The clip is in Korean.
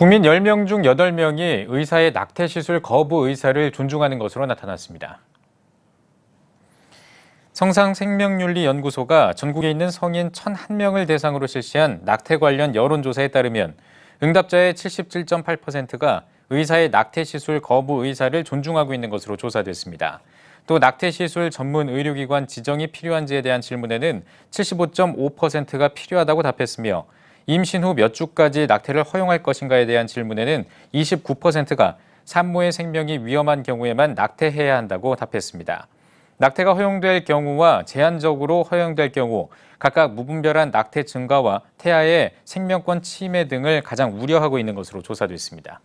국민 10명 중 8명이 의사의 낙태 시술 거부 의사를 존중하는 것으로 나타났습니다. 성상생명윤리연구소가 전국에 있는 성인 1,001명을 대상으로 실시한 낙태 관련 여론조사에 따르면 응답자의 77.8%가 의사의 낙태 시술 거부 의사를 존중하고 있는 것으로 조사됐습니다. 또 낙태 시술 전문 의료기관 지정이 필요한지에 대한 질문에는 75.5%가 필요하다고 답했으며 임신 후 몇 주까지 낙태를 허용할 것인가에 대한 질문에는 29%가 산모의 생명이 위험한 경우에만 낙태해야 한다고 답했습니다. 낙태가 허용될 경우와 제한적으로 허용될 경우 각각 무분별한 낙태 증가와 태아의 생명권 침해 등을 가장 우려하고 있는 것으로 조사됐습니다.